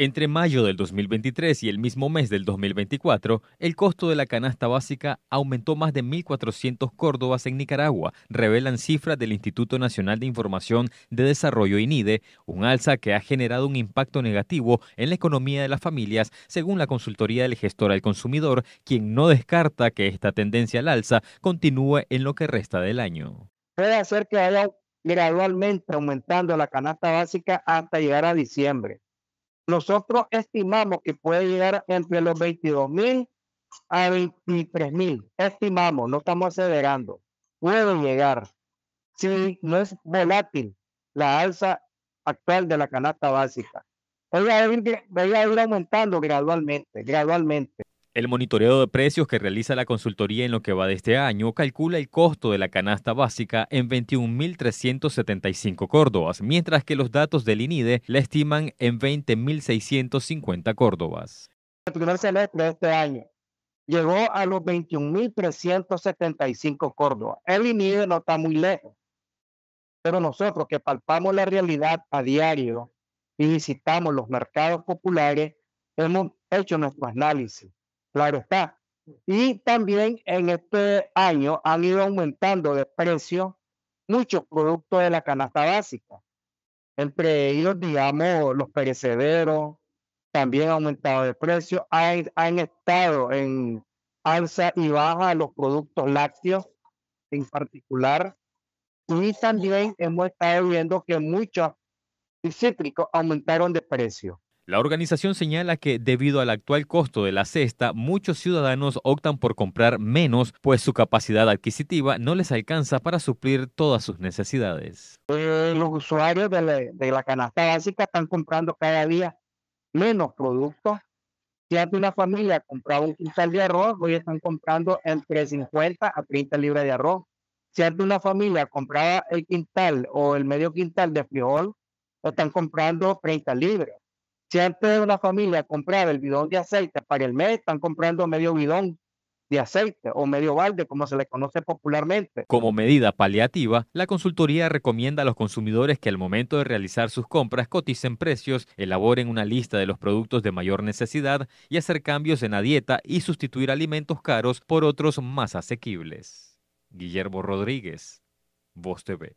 Entre mayo del 2023 y el mismo mes del 2024, el costo de la canasta básica aumentó más de 1.400 córdobas en Nicaragua, revelan cifras del Instituto Nacional de Información de Desarrollo INIDE, un alza que ha generado un impacto negativo en la economía de las familias, según la consultoría del gestor al consumidor, quien no descarta que esta tendencia al alza continúe en lo que resta del año. Puede ser que vaya gradualmente aumentando la canasta básica hasta llegar a diciembre nosotros estimamos que puede llegar entre los 22 mil a 23 mil. Estimamos, no estamos acelerando. Puede llegar. Si no es volátil la alza actual de la canasta básica. Ella ir aumentando gradualmente, gradualmente. El monitoreo de precios que realiza la consultoría en lo que va de este año calcula el costo de la canasta básica en 21.375 córdobas, mientras que los datos del INIDE la estiman en 20.650 córdobas. El primer semestre de este año llegó a los 21.375 córdobas. El INIDE no está muy lejos, pero nosotros que palpamos la realidad a diario y visitamos los mercados populares, hemos hecho nuestro análisis claro está. Y también en este año han ido aumentando de precio muchos productos de la canasta básica. Entre ellos, digamos, los perecederos, también han aumentado de precio. Han, han estado en alza y baja los productos lácteos en particular. Y también hemos estado viendo que muchos cítricos aumentaron de precio. La organización señala que debido al actual costo de la cesta, muchos ciudadanos optan por comprar menos, pues su capacidad adquisitiva no les alcanza para suplir todas sus necesidades. los eh, usuarios de la, de canasta básica están comprando cada día menos productos. Si antes una familia compraba un quintal de arroz, hoy están comprando entre 50 a 30 libras de arroz. Si antes una familia compraba el quintal o el medio quintal de frijol, hoy están comprando 30 libras si de una familia comprar el bidón de aceite para el mes, están comprando medio bidón de aceite o medio balde, como se le conoce popularmente. Como medida paliativa, la consultoría recomienda a los consumidores que al momento de realizar sus compras coticen precios, elaboren una lista de los productos de mayor necesidad y hacer cambios en la dieta y sustituir alimentos caros por otros más asequibles. Guillermo Rodríguez, Voz TV.